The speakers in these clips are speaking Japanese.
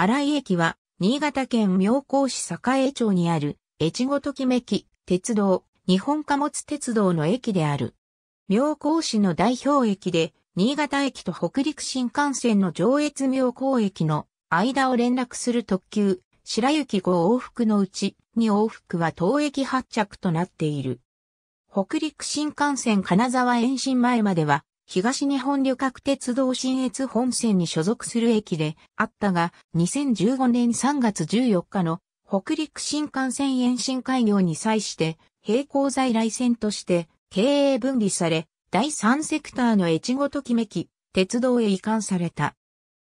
新井駅は、新潟県妙高市栄町にある、越後ときめき、鉄道、日本貨物鉄道の駅である。妙高市の代表駅で、新潟駅と北陸新幹線の上越妙高駅の間を連絡する特急、白雪号往復のうち、2往復は当駅発着となっている。北陸新幹線金沢延伸前までは、東日本旅客鉄道新越本線に所属する駅であったが、2015年3月14日の北陸新幹線延伸開業に際して、並行在来線として経営分離され、第3セクターの越後ときめき、鉄道へ移管された。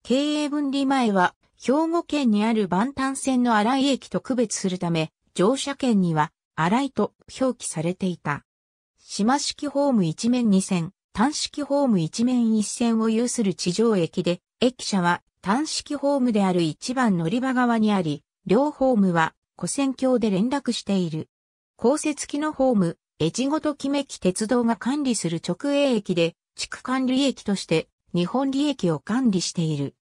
経営分離前は、兵庫県にある万丹線の新井駅と区別するため、乗車券には、新井と表記されていた。島式ホーム一面二線、単式ホーム一面一線を有する地上駅で、駅舎は単式ホームである一番乗り場側にあり、両ホームは古線橋で連絡している。公設機のホーム、越後ときめ木鉄道が管理する直営駅で、地区管理駅として日本利益を管理している。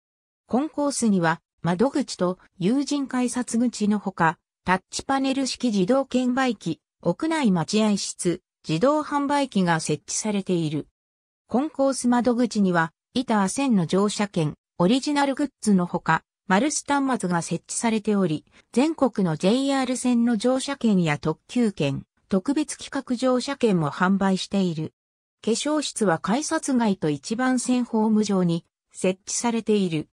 コンコースには窓口と友人改札口のほか、タッチパネル式自動券売機、屋内待合室、自動販売機が設置されている。コンコース窓口には、イター1000の乗車券、オリジナルグッズのほか、マルス端末が設置されており、全国の JR 線の乗車券や特急券、特別企画乗車券も販売している。化粧室は改札外と一番線ホーム上に設置されている。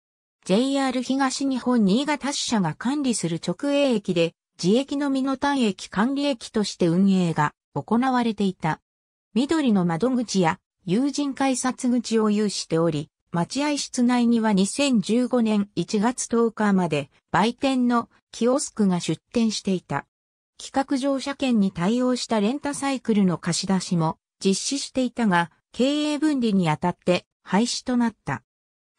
JR 東日本新潟支社が管理する直営駅で、自駅のみの単駅管理駅として運営が行われていた。緑の窓口や有人改札口を有しており、待合室内には2015年1月10日まで売店のキオスクが出店していた。企画乗車券に対応したレンタサイクルの貸し出しも実施していたが、経営分離にあたって廃止となった。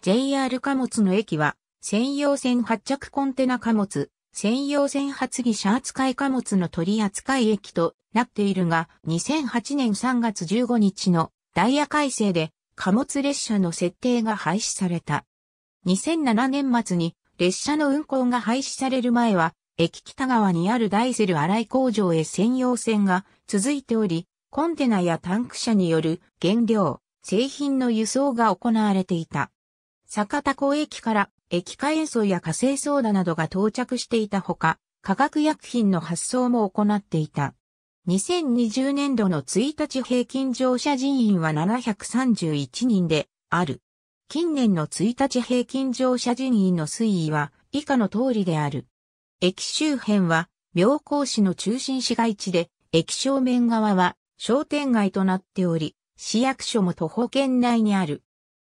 JR 貨物の駅は、専用線発着コンテナ貨物、専用線発議車扱い貨物の取扱駅となっているが、2008年3月15日のダイヤ改正で貨物列車の設定が廃止された。2007年末に列車の運行が廃止される前は、駅北側にあるダイセル荒井工場へ専用線が続いており、コンテナやタンク車による原料、製品の輸送が行われていた。酒田港駅から液化塩素や火星ソーダなどが到着していたほか、化学薬品の発送も行っていた。2020年度の1日平均乗車人員は731人である。近年の1日平均乗車人員の推移は以下の通りである。駅周辺は妙高市の中心市街地で、駅正面側は商店街となっており、市役所も徒歩圏内にある。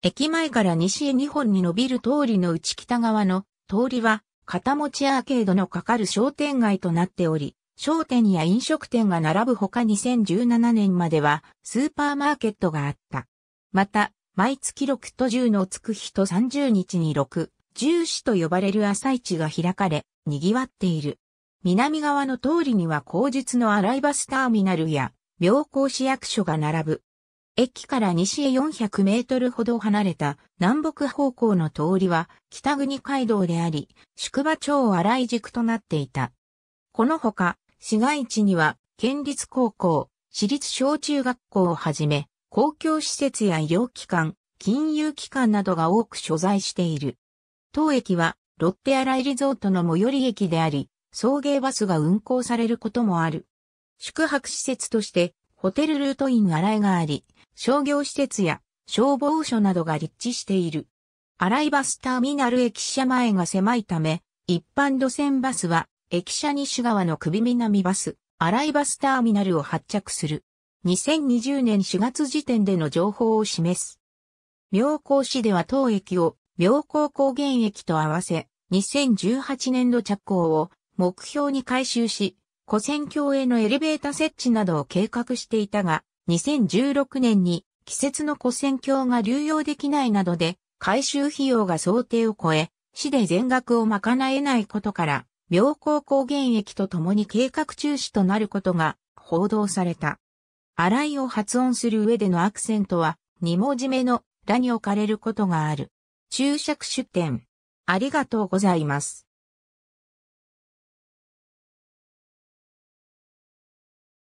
駅前から西へ2本に伸びる通りの内北側の通りは、片持ちアーケードのかかる商店街となっており、商店や飲食店が並ぶほか2017年まではスーパーマーケットがあった。また、毎月6と10のつく日と30日に6、10市と呼ばれる朝市が開かれ、賑わっている。南側の通りには後日のアライバスターミナルや、妙高市役所が並ぶ。駅から西へ400メートルほど離れた南北方向の通りは北国街道であり、宿場町を荒い軸となっていた。このほか、市街地には、県立高校、私立小中学校をはじめ、公共施設や医療機関、金融機関などが多く所在している。当駅は、ロッテアライリゾートの最寄り駅であり、送迎バスが運行されることもある。宿泊施設として、ホテルルートイン洗いがあり、商業施設や消防署などが立地している。洗いバスターミナル駅舎前が狭いため、一般路線バスは駅舎西側の首南バス、新井バスターミナルを発着する。2020年4月時点での情報を示す。妙高市では当駅を妙高高原駅と合わせ、2018年度着工を目標に改修し、古戦橋へのエレベータ設置などを計画していたが、2016年に季節の古戦橋が流用できないなどで、改修費用が想定を超え、市で全額を賄えないことから、妙高高原駅と共に計画中止となることが報道された。荒いを発音する上でのアクセントは、二文字目のラに置かれることがある。注釈出典。ありがとうございます。